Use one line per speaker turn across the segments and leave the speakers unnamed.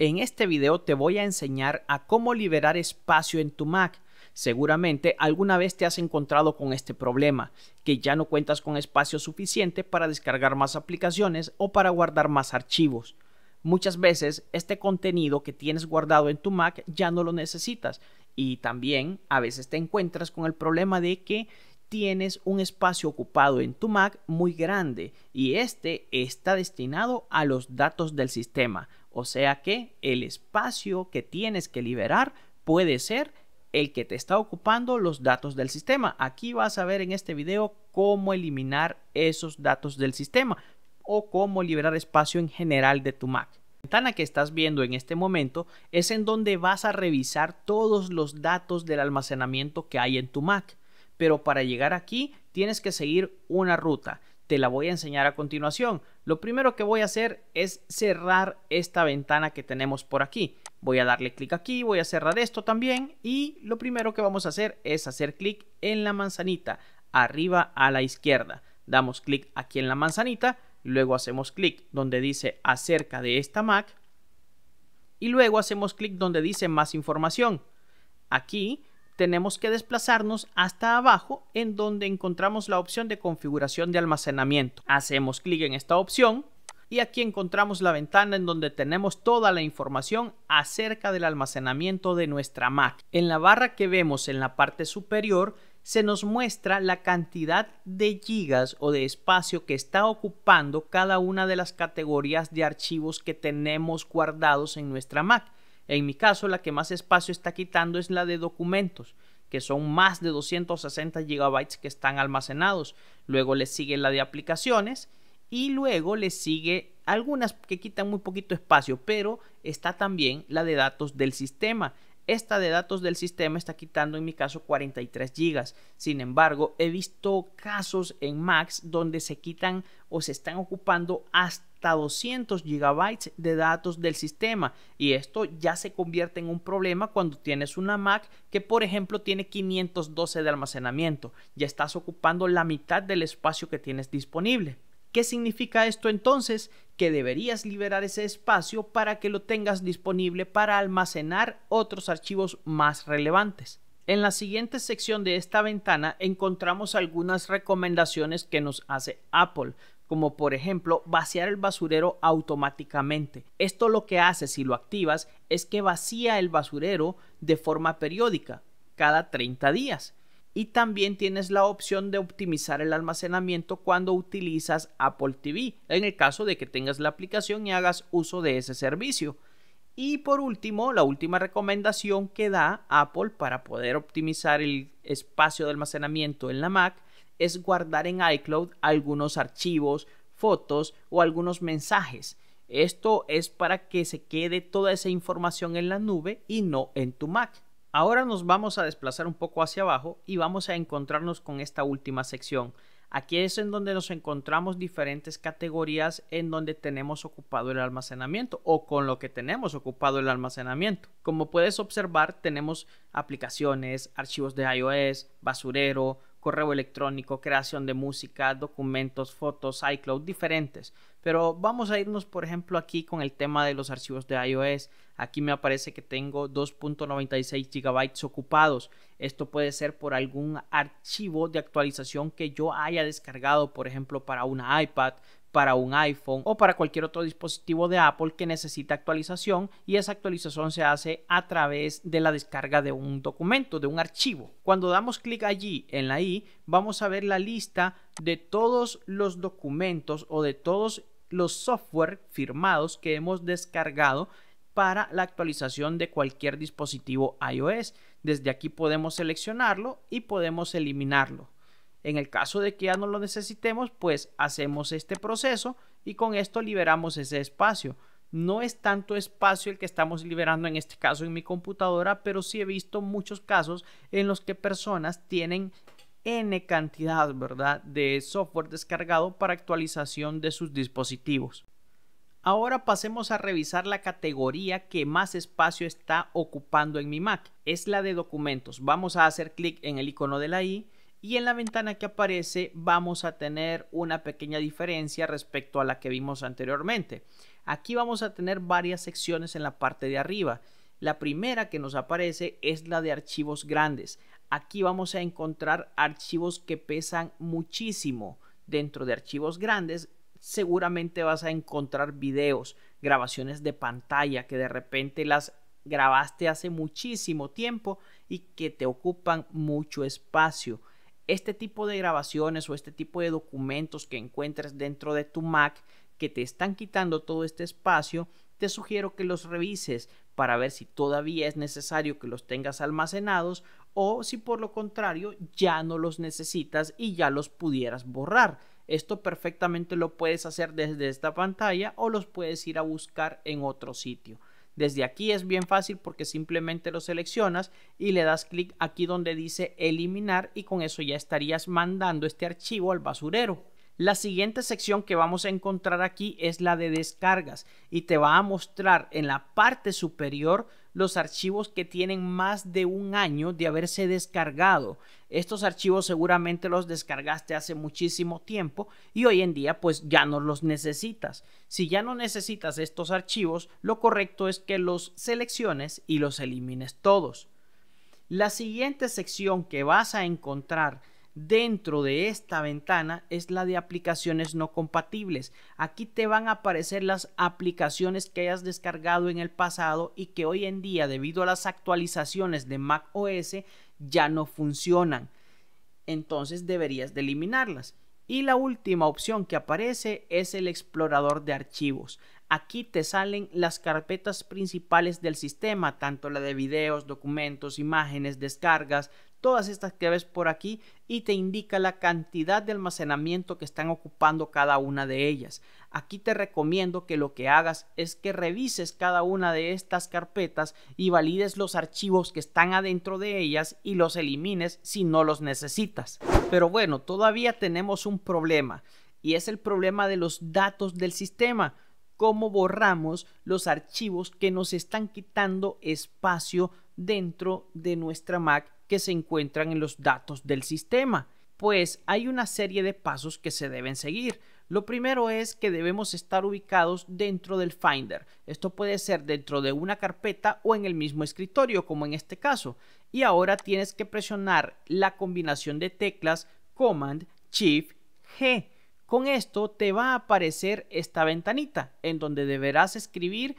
En este video te voy a enseñar a cómo liberar espacio en tu Mac. Seguramente alguna vez te has encontrado con este problema, que ya no cuentas con espacio suficiente para descargar más aplicaciones o para guardar más archivos. Muchas veces este contenido que tienes guardado en tu Mac ya no lo necesitas y también a veces te encuentras con el problema de que tienes un espacio ocupado en tu Mac muy grande y este está destinado a los datos del sistema o sea que el espacio que tienes que liberar puede ser el que te está ocupando los datos del sistema. Aquí vas a ver en este video cómo eliminar esos datos del sistema o cómo liberar espacio en general de tu Mac. La ventana que estás viendo en este momento es en donde vas a revisar todos los datos del almacenamiento que hay en tu Mac. Pero para llegar aquí tienes que seguir una ruta te la voy a enseñar a continuación. Lo primero que voy a hacer es cerrar esta ventana que tenemos por aquí. Voy a darle clic aquí, voy a cerrar esto también y lo primero que vamos a hacer es hacer clic en la manzanita, arriba a la izquierda. Damos clic aquí en la manzanita, luego hacemos clic donde dice acerca de esta Mac y luego hacemos clic donde dice más información. Aquí tenemos que desplazarnos hasta abajo en donde encontramos la opción de configuración de almacenamiento. Hacemos clic en esta opción y aquí encontramos la ventana en donde tenemos toda la información acerca del almacenamiento de nuestra Mac. En la barra que vemos en la parte superior se nos muestra la cantidad de gigas o de espacio que está ocupando cada una de las categorías de archivos que tenemos guardados en nuestra Mac. En mi caso, la que más espacio está quitando es la de documentos, que son más de 260 GB que están almacenados. Luego le sigue la de aplicaciones y luego le sigue algunas que quitan muy poquito espacio, pero está también la de datos del sistema. Esta de datos del sistema está quitando en mi caso 43 gigas. Sin embargo, he visto casos en Max donde se quitan o se están ocupando hasta 200 GB de datos del sistema y esto ya se convierte en un problema cuando tienes una Mac que por ejemplo tiene 512 de almacenamiento, ya estás ocupando la mitad del espacio que tienes disponible. ¿Qué significa esto entonces? Que deberías liberar ese espacio para que lo tengas disponible para almacenar otros archivos más relevantes. En la siguiente sección de esta ventana encontramos algunas recomendaciones que nos hace Apple como por ejemplo vaciar el basurero automáticamente. Esto lo que hace si lo activas es que vacía el basurero de forma periódica, cada 30 días. Y también tienes la opción de optimizar el almacenamiento cuando utilizas Apple TV, en el caso de que tengas la aplicación y hagas uso de ese servicio. Y por último, la última recomendación que da Apple para poder optimizar el espacio de almacenamiento en la Mac es guardar en iCloud algunos archivos, fotos o algunos mensajes. Esto es para que se quede toda esa información en la nube y no en tu Mac. Ahora nos vamos a desplazar un poco hacia abajo y vamos a encontrarnos con esta última sección, Aquí es en donde nos encontramos diferentes categorías en donde tenemos ocupado el almacenamiento o con lo que tenemos ocupado el almacenamiento. Como puedes observar, tenemos aplicaciones, archivos de iOS, basurero, correo electrónico, creación de música, documentos, fotos, iCloud, diferentes. Pero vamos a irnos, por ejemplo, aquí con el tema de los archivos de iOS. Aquí me aparece que tengo 2.96 GB ocupados. Esto puede ser por algún archivo de actualización que yo haya descargado, por ejemplo, para una iPad, para un iPhone o para cualquier otro dispositivo de Apple que necesita actualización y esa actualización se hace a través de la descarga de un documento, de un archivo. Cuando damos clic allí en la i, vamos a ver la lista de todos los documentos o de todos los software firmados que hemos descargado para la actualización de cualquier dispositivo iOS. Desde aquí podemos seleccionarlo y podemos eliminarlo. En el caso de que ya no lo necesitemos, pues hacemos este proceso y con esto liberamos ese espacio. No es tanto espacio el que estamos liberando en este caso en mi computadora, pero sí he visto muchos casos en los que personas tienen n cantidad, ¿verdad?, de software descargado para actualización de sus dispositivos. Ahora pasemos a revisar la categoría que más espacio está ocupando en mi Mac. Es la de documentos. Vamos a hacer clic en el icono de la i y en la ventana que aparece vamos a tener una pequeña diferencia respecto a la que vimos anteriormente. Aquí vamos a tener varias secciones en la parte de arriba. La primera que nos aparece es la de archivos grandes. Aquí vamos a encontrar archivos que pesan muchísimo. Dentro de archivos grandes seguramente vas a encontrar videos, grabaciones de pantalla que de repente las grabaste hace muchísimo tiempo y que te ocupan mucho espacio este tipo de grabaciones o este tipo de documentos que encuentres dentro de tu Mac que te están quitando todo este espacio, te sugiero que los revises para ver si todavía es necesario que los tengas almacenados o si por lo contrario ya no los necesitas y ya los pudieras borrar. Esto perfectamente lo puedes hacer desde esta pantalla o los puedes ir a buscar en otro sitio. Desde aquí es bien fácil porque simplemente lo seleccionas y le das clic aquí donde dice eliminar y con eso ya estarías mandando este archivo al basurero. La siguiente sección que vamos a encontrar aquí es la de descargas y te va a mostrar en la parte superior los archivos que tienen más de un año de haberse descargado. Estos archivos seguramente los descargaste hace muchísimo tiempo y hoy en día pues ya no los necesitas. Si ya no necesitas estos archivos, lo correcto es que los selecciones y los elimines todos. La siguiente sección que vas a encontrar dentro de esta ventana es la de aplicaciones no compatibles. Aquí te van a aparecer las aplicaciones que hayas descargado en el pasado y que hoy en día debido a las actualizaciones de macOS ya no funcionan. Entonces deberías de eliminarlas. Y la última opción que aparece es el explorador de archivos. Aquí te salen las carpetas principales del sistema, tanto la de videos, documentos, imágenes, descargas, todas estas que ves por aquí y te indica la cantidad de almacenamiento que están ocupando cada una de ellas. Aquí te recomiendo que lo que hagas es que revises cada una de estas carpetas y valides los archivos que están adentro de ellas y los elimines si no los necesitas. Pero bueno, todavía tenemos un problema y es el problema de los datos del sistema cómo borramos los archivos que nos están quitando espacio dentro de nuestra Mac que se encuentran en los datos del sistema. Pues hay una serie de pasos que se deben seguir. Lo primero es que debemos estar ubicados dentro del Finder. Esto puede ser dentro de una carpeta o en el mismo escritorio, como en este caso. Y ahora tienes que presionar la combinación de teclas Command Shift G. Con esto te va a aparecer esta ventanita en donde deberás escribir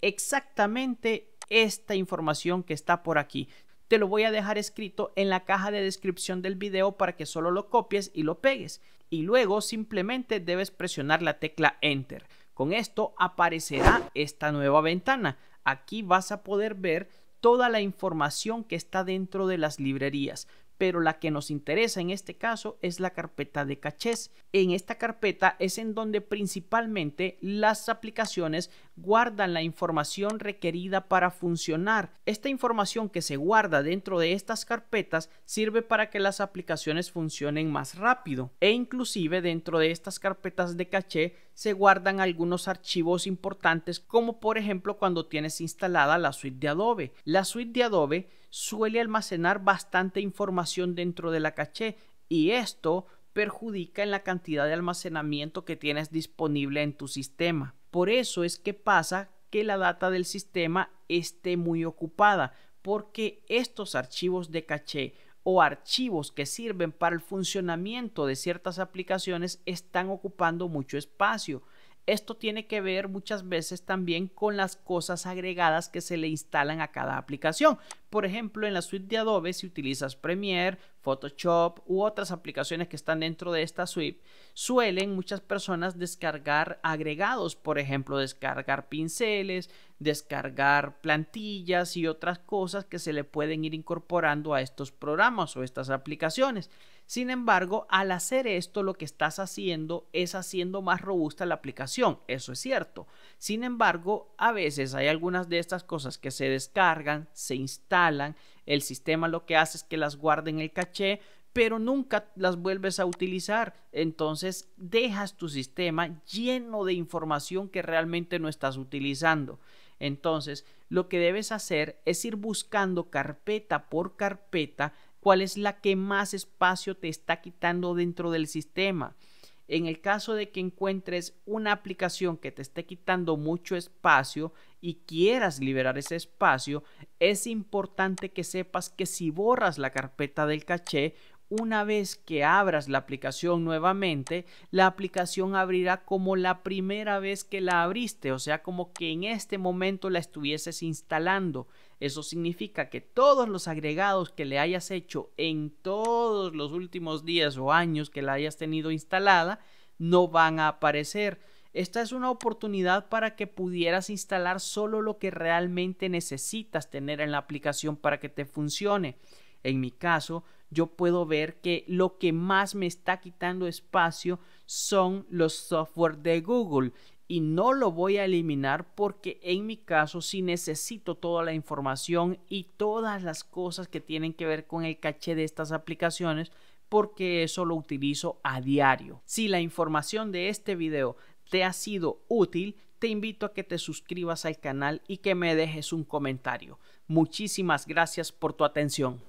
exactamente esta información que está por aquí. Te lo voy a dejar escrito en la caja de descripción del video para que solo lo copies y lo pegues. Y luego simplemente debes presionar la tecla Enter. Con esto aparecerá esta nueva ventana. Aquí vas a poder ver toda la información que está dentro de las librerías pero la que nos interesa en este caso es la carpeta de cachés. En esta carpeta es en donde principalmente las aplicaciones guardan la información requerida para funcionar. Esta información que se guarda dentro de estas carpetas sirve para que las aplicaciones funcionen más rápido e inclusive dentro de estas carpetas de caché se guardan algunos archivos importantes como por ejemplo cuando tienes instalada la suite de Adobe. La suite de Adobe suele almacenar bastante información dentro de la caché y esto perjudica en la cantidad de almacenamiento que tienes disponible en tu sistema. Por eso es que pasa que la data del sistema esté muy ocupada porque estos archivos de caché o archivos que sirven para el funcionamiento de ciertas aplicaciones están ocupando mucho espacio. Esto tiene que ver muchas veces también con las cosas agregadas que se le instalan a cada aplicación. Por ejemplo, en la suite de Adobe, si utilizas Premiere, Photoshop u otras aplicaciones que están dentro de esta suite, suelen muchas personas descargar agregados, por ejemplo, descargar pinceles, descargar plantillas y otras cosas que se le pueden ir incorporando a estos programas o estas aplicaciones. Sin embargo, al hacer esto, lo que estás haciendo es haciendo más robusta la aplicación, eso es cierto. Sin embargo, a veces hay algunas de estas cosas que se descargan, se instalan, el sistema lo que hace es que las guarda en el caché, pero nunca las vuelves a utilizar. Entonces dejas tu sistema lleno de información que realmente no estás utilizando. Entonces lo que debes hacer es ir buscando carpeta por carpeta cuál es la que más espacio te está quitando dentro del sistema. En el caso de que encuentres una aplicación que te esté quitando mucho espacio y quieras liberar ese espacio, es importante que sepas que si borras la carpeta del caché, una vez que abras la aplicación nuevamente, la aplicación abrirá como la primera vez que la abriste, o sea, como que en este momento la estuvieses instalando. Eso significa que todos los agregados que le hayas hecho en todos los últimos días o años que la hayas tenido instalada no van a aparecer. Esta es una oportunidad para que pudieras instalar solo lo que realmente necesitas tener en la aplicación para que te funcione. En mi caso, yo puedo ver que lo que más me está quitando espacio son los software de Google y no lo voy a eliminar porque en mi caso sí necesito toda la información y todas las cosas que tienen que ver con el caché de estas aplicaciones porque eso lo utilizo a diario. Si la información de este video te ha sido útil, te invito a que te suscribas al canal y que me dejes un comentario. Muchísimas gracias por tu atención.